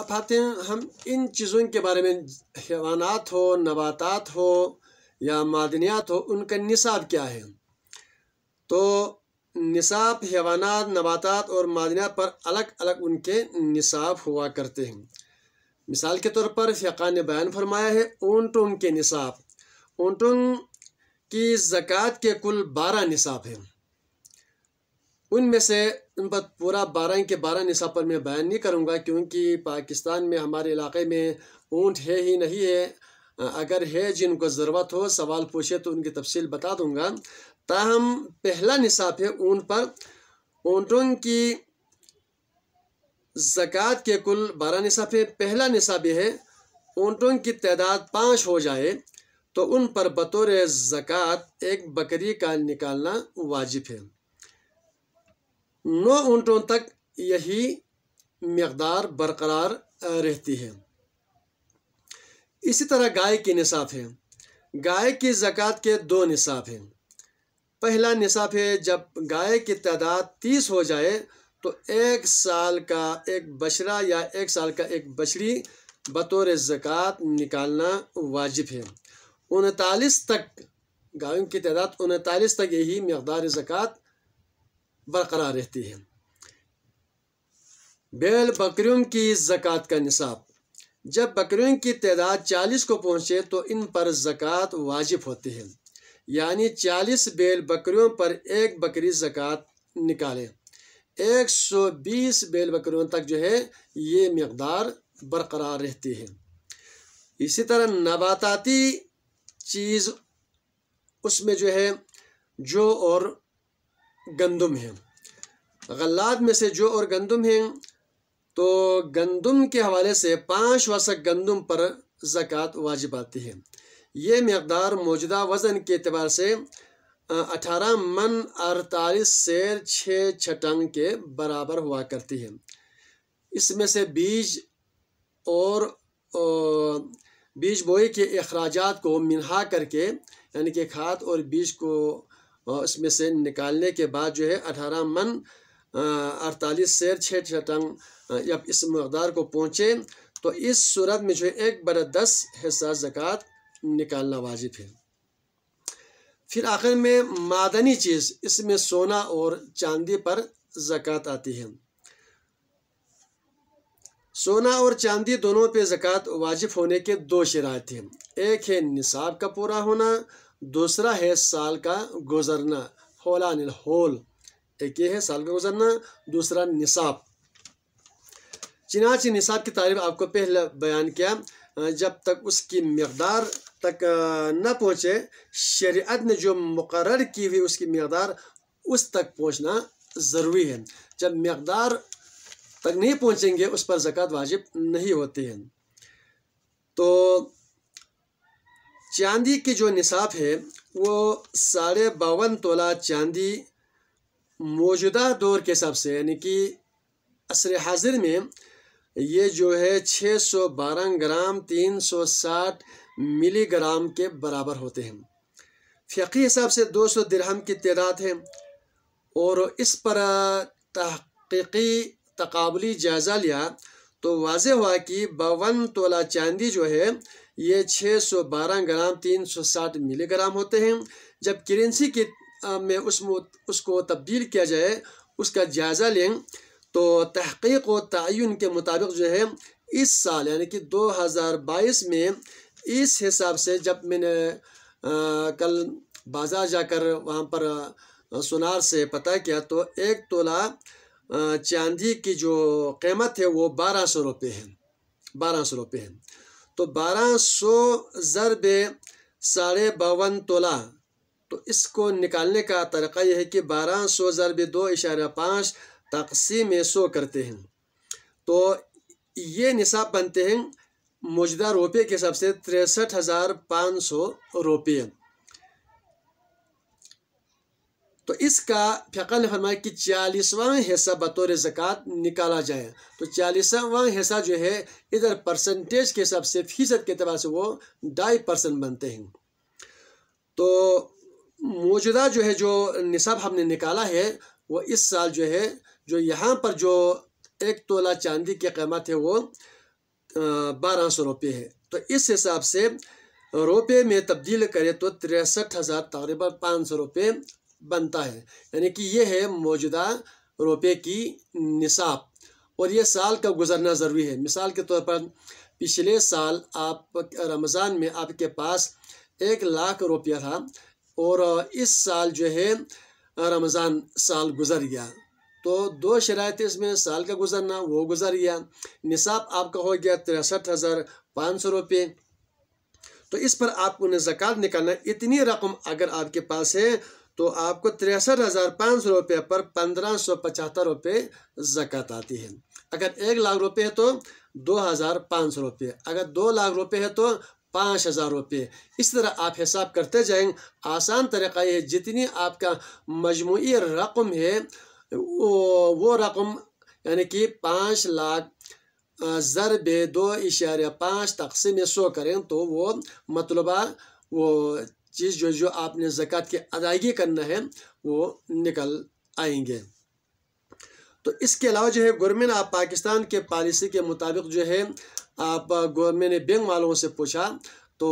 अब आते हैं हम इन चीज़ों के बारे में हैवानात हो नबातात हो या मादनियात हो उनका निसाब क्या है तो निसाब हैवानात नबातात और मादनियात पर अलग अलग उनके निसाब हुआ करते हैं मिसाल के तौर पर फ़िका ने बयान फरमाया है ऊँटों के निसाब ऊँटों की ज़क़़त के कुल बारह निसाब हैं उनमें से उन पर पूरा बारह के बारह निशा पर मैं बयान नहीं करूँगा क्योंकि पाकिस्तान में हमारे इलाके में ऊँट है ही नहीं है अगर है जिनको ज़रूरत हो सवाल पूछे तो उनकी तफसील बता दूँगा ताहम पहला निसाब है ऊँट पर ऊँटों की ज़क़़त के कुल बारह निसाब है पहला निसाब यह है ऊँटों की तादाद पाँच हो जाए तो उन पर बतौर ज़क़़त एक बकरी का निकालना वाजिब है नौ ऊँटों तक यही मकदार बरकरार रहती है इसी तरह गाय की निसाब है गाय की ज़क़़त के दो निसाब हैं पहला निसाब है जब गाय की तादाद तीस हो जाए तो एक साल का एक बछड़ा या एक साल का एक बछड़ी बतौर ज़क़़त निकालना वाजिब है उनतालीस तक गायों की तादाद उनतालीस तक यही मकदार ज़क़़त बरकरार रहती है बैल बकरियों की ज़क़़त का निसाब जब बकरियों की तादाद चालीस को पहुँचे तो इन पर ज़क़़त वाजिब होती है यानी चालीस बैल बकरियों पर एक बकरी ज़क़़त निकालें एक सौ बीस बैल बकरियों तक जो है ये मकदार बरकरार रहती है इसी तरह नबाताती चीज़ उसमें जो है जो और गंदम है गल्लात में से जो और गंदम है तो गंदम के हवाले से पाँच वसक गंदम पर ज़क़़त वाजिब आती है ये मकदार मौजूदा वज़न के अतबार से अठारह मन अड़तालीस से छः छटंग के बराबर हुआ करती है इसमें से बीज और बीज बोई के अखराज को मिनहा करके यानी कि खाद और बीज को और इसमें से निकालने के बाद जो है अठारह मन अड़तालीस शेर छः छटंग जब इस मकदार को पहुँचे तो इस सूरत में जो है एक बर दस हिस्सा ज़क़़त निकालना वाजिब है फिर आखिर में मादनी चीज़ इसमें सोना और चांदी पर ज़क़़त आती है सोना और चांदी दोनों पे ज़क़़त वाजिब होने के दो शरात हैं एक है निसाब का पूरा होना दूसरा है साल का गुजरना होल अनिल होल एक ये है साल का गुजरना दूसरा निसाब चिनाची निसाब की तारीफ आपको पहले बयान किया जब तक उसकी मकदार तक न पहुँचे शरीत ने जो मुकर की हुई उसकी मकदार उस तक पहुँचना ज़रूरी है जब मकदार तक नहीं पहुँचेंगे उस पर ज़क़़त वाजिब नहीं होती है तो चांदी की जो निसाब है वो साढ़े बावन तोला चांदी मौजूदा दौर के हिसाब से यानी कि असर हाजिर में ये जो है छः सौ बारह ग्राम तीन सौ साठ मिलीग्राम के बराबर होते हैं फ़ी हिसाब से दो सौ दिरहम की तदाद है और इस पर तहकीकी तकबली जायज़ा लिया तो वाज हुआ कि बावन तोला चांदी जो है ये 612 ग्राम 360 मिलीग्राम होते हैं जब करेंसी के में उस उसको तब्दील किया जाए उसका जायज़ा लें तो तहकीक व तयन के मुताबिक जो है इस साल यानी कि 2022 में इस हिसाब से जब मैंने कल बाज़ार जाकर वहाँ पर सुनार से पता किया तो एक तोला चांदी की जो कीमत है वो बारह सौ रुपये है बारह सौ रुपये है तो बारह सौ ज़रब साढ़े बावन तोला तो इसको निकालने का तरीका यह है कि बारह सौ ज़रब दो इशारा पाँच तकसीम सौ करते हैं तो ये निसाब बनते हैं मौजूदा रुपये के हिसाब से तिरसठ हज़ार पाँच सौ रुपये तो इसका फिकल ने फरमाया कि चालीसवा हिस्सा बतौर ज़क़़त निकाला जाए तो चालीसवा हिस्सा जो है इधर परसेंटेज के हिसाब से फीसद के अतबार से वो ढाई परसेंट बनते हैं तो मौजूदा जो है जो निसाब हमने निकाला है वो इस साल जो है जो यहाँ पर जो एक तोला चांदी की कीमत है वो बारह सौ रुपये है तो इस हिसाब से रुपये में तब्दील करें तो तिरसठ हज़ार तकरीबन पाँच सौ रुपये बनता है यानी कि यह है मौजूदा रुपये की निसाब और ये साल का गुजरना ज़रूरी है मिसाल के तौर पर पिछले साल आप रमज़ान में आपके पास एक लाख रुपया था और इस साल जो है रमज़ान साल गुजर गया तो दो शराय इसमें साल का गुजरना वो गुजर गया निसाब आपका हो गया तिरसठ हज़ार पाँच सौ रुपये तो इस पर आपको उन्हें जक़ात निकालना इतनी रकम अगर आपके पास है तो आपको तिरसठ हज़ार पाँच सौ रुपये पर पंद्रह सौ पचहत्तर रुपये जक़ात आती है अगर एक लाख रुपये है तो दो हज़ार पाँच सौ रुपये अगर दो लाख रुपये है तो पाँच हज़ार रुपये इस तरह आप हिसाब करते जाएंगे आसान तरीका ये जितनी आपका मजमू रकम है वो, वो रकम यानी कि पाँच लाख ज़रब दो इशारे पाँच तकसीम सौ करें तो वो मतलब वो चीज़ जो जो आपने ज़क़़त की अदायगी करना है वो निकल आएंगे तो इसके अलावा जो है गवर्नमेंट आप पाकिस्तान के पॉलिसी के मुताबिक जो है आप गवर्नमेंट ने बैंक वालों से पूछा तो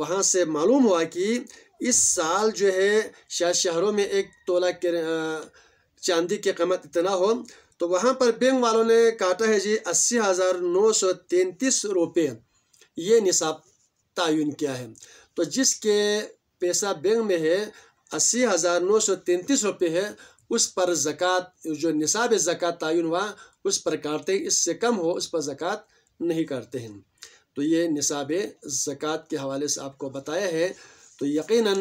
वहाँ से मालूम हुआ कि इस साल जो है शायद शहरों में एक तोला के चांदी की कीमत इतना हो तो वहाँ पर बैंक वालों ने काटा है जी अस्सी हज़ार नौ सौ तैंतीस रुपये ये निसाब तयन किया है तो जिसके पैसा बैंक में है अस्सी हज़ार नौ सौ तैंतीस रुपये है उस पर जक़ात जो निसाब जक़ात तयन हुआ उस पर काटते हैं इससे कम हो उस पर ज़क़ात नहीं काटते हैं तो ये निसाब जक़ात के हवाले से आपको बताया है तो यकीनन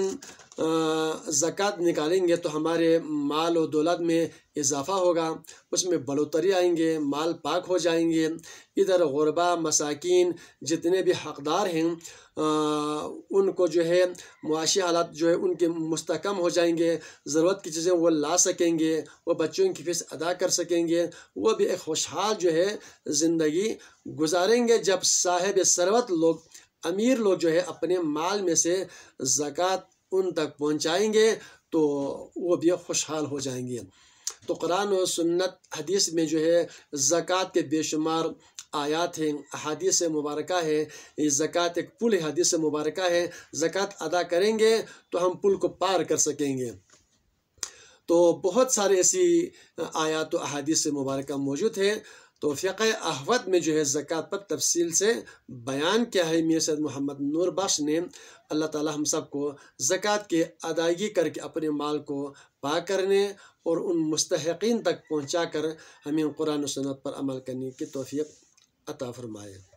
ज़क़़त निकालेंगे तो हमारे माल और दौलत में इजाफ़ा होगा उसमें बढ़ोतरी आएंगे माल पाक हो जाएंगे इधर गुरबा मसाकिन जितने भी हकदार हैं आ, उनको जो है मुआशी हालात जो है उनके मुस्तकम हो जाएंगे ज़रूरत की चीज़ें वो ला सकेंगे वो बच्चों की फीस अदा कर सकेंगे वो भी एक खुशहाल जो है ज़िंदगी गुजारेंगे जब साहिब सरवत लोग अमीर लोग जो है अपने माल में से ज़क़़त उन तक पहुँचाएँगे तो वो भी खुशहाल हो जाएंगे तो कुरान और सुन्नत हदीस में जो है ज़क़़त के बेशुमार आयात हैं हदीस मुबारक है ज़क़़त एक पुल है हदीस मुबारक है ज़क़़त अदा करेंगे तो हम पुल को पार कर सकेंगे तो बहुत सारे ऐसी आयात तो से मुबारक मौजूद हैं तो फ़िक अहवत में जो है ज़क़़त पर तफसील से बयान क्या है मियाँ सैद मोहम्मद नूरबाश ने अल्लाह ताला हम सब को ज़क़़त की अदायगी करके अपने माल को पा करने और उन मुस्तकिन तक पहुँचा कर हमें कुरान सनत पर अमल करने की तोफ़ी अता फरमाए